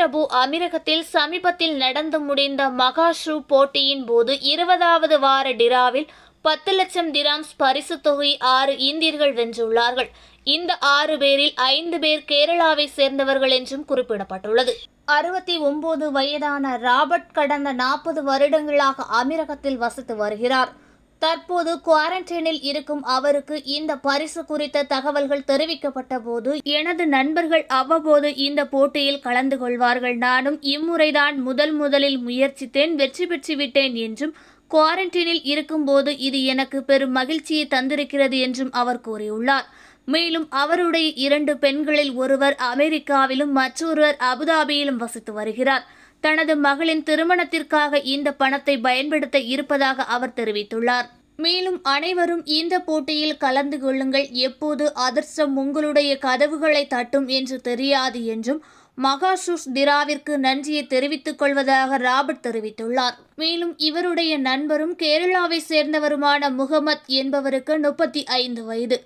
Saudi அமீரகத்தில் சமீபத்தில் நடந்து முடிந்த மகாஷ்ரு போட்டியின் போது இருபதாவது வார டிராவில் பத்து லட்சம் திராம்ஸ் பரிசு தொகை ஆறு இந்தியர்கள் வென்றுள்ளார்கள் இந்த ஆறு பேரில் ஐந்து பேர் கேரளாவை சேர்ந்தவர்கள் என்றும் குறிப்பிடப்பட்டுள்ளது அறுபத்தி ஒன்பது வயதான ராபர்ட் கடந்த நாற்பது வருடங்களாக அமீரகத்தில் வசித்து வருகிறார் தற்போது குவாரண்டைனில் இருக்கும் அவருக்கு இந்த பரிசு குறித்த தகவல்கள் தெரிவிக்கப்பட்ட போது எனது நண்பர்கள் அவ்வப்போது இந்த போட்டியில் கலந்து கொள்வார்கள் நானும் இம்முறைதான் முதல் முதலில் முயற்சித்தேன் வெற்றி பெற்று விட்டேன் என்றும் குவாரண்டைனில் இருக்கும்போது இது எனக்கு பெரும் மகிழ்ச்சியை தந்திருக்கிறது என்றும் அவர் கூறியுள்ளார் மேலும் அவருடைய இரண்டு பெண்களில் ஒருவர் அமெரிக்காவிலும் மற்றொருவர் அபுதாபியிலும் வசித்து வருகிறார் தனது மகளின் திருமணத்திற்காக இந்த பணத்தை பயன்படுத்த இருப்பதாக அவர் தெரிவித்துள்ளார் மேலும் அனைவரும் இந்த போட்டியில் கலந்து கொள்ளுங்கள் எப்போது அதிர்ஷ்டம் உங்களுடைய கதவுகளை தட்டும் என்று தெரியாது என்றும் மகாசூஸ் திராவிற்கு நன்றியை தெரிவித்துக் கொள்வதாக ராபர்ட் தெரிவித்துள்ளார் மேலும் இவருடைய நண்பரும் கேரளாவை சேர்ந்தவருமான முகமத் என்பவருக்கு முப்பத்தி ஐந்து வயது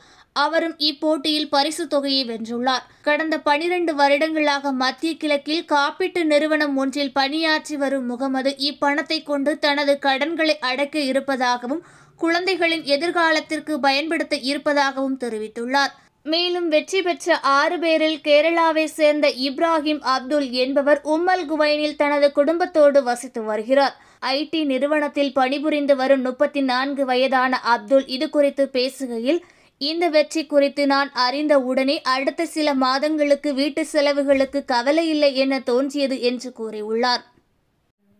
அவரும் இப்போட்டியில் பரிசு தொகையை வென்றுள்ளார் கடந்த பனிரெண்டு வருடங்களாக மத்திய கிழக்கில் காப்பீட்டு நிறுவனம் ஒன்றில் பணியாற்றி வரும் முகமது இப்பணத்தை கொண்டு தனது கடன்களை அடக்க இருப்பதாகவும் குழந்தைகளின் எதிர்காலத்திற்கு பயன்படுத்த இருப்பதாகவும் தெரிவித்துள்ளார் மேலும் வெற்றி பெற்ற ஆறு பேரில் கேரளாவை சேர்ந்த இப்ராஹிம் அப்துல் என்பவர் உம்மல் குவைனில் தனது குடும்பத்தோடு வசித்து வருகிறார் ஐடி நிறுவனத்தில் பணிபுரிந்து வரும் முப்பத்தி நான்கு வயதான அப்துல் இது குறித்து பேசுகையில் இந்த வெற்றி குறித்து நான் அறிந்த உடனே அடுத்த சில மாதங்களுக்கு வீட்டு செலவுகளுக்கு கவலை இல்லை என தோன்றியது என்று கூறியுள்ளார்